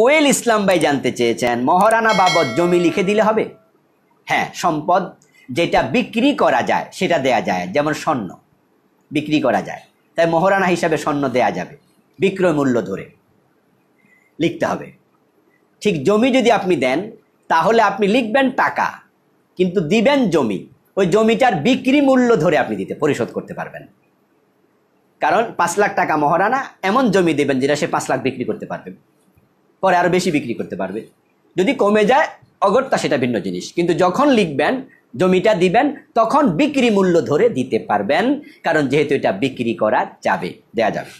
কোয়েল ইসলাম ভাই জানতে চেয়েছেন মহারানা বাবদ জমি লিখে দিলে হবে হ্যাঁ সম্পদ যেটা বিক্রি করা যায় সেটা দেয়া যায় যেমন স্বর্ণ বিক্রি করা যায় তাই মহারানা হিসাবে স্বর্ণ দেয়া যাবে বিক্রয় মূল্য ধরে লিখতে হবে ঠিক জমি যদি আপনি দেন তাহলে আপনি লিখবেন টাকা কিন্তু দিবেন জমি ওই জমিটার বিক্রি মূল্য ধরে আপনি দিতে পরিশোধ করতে পারবেন কারণ পাঁচ লাখ টাকা মহারানা এমন জমি দেবেন যেটা সে পাঁচ লাখ বিক্রি করতে পারবেন পরে আরও বেশি বিক্রি করতে পারবে যদি কমে যায় অগত্যা সেটা ভিন্ন জিনিস কিন্তু যখন লিখবেন জমিটা দিবেন তখন বিক্রি মূল্য ধরে দিতে পারবেন কারণ যেহেতু এটা বিক্রি করা যাবে দেয়া যাবে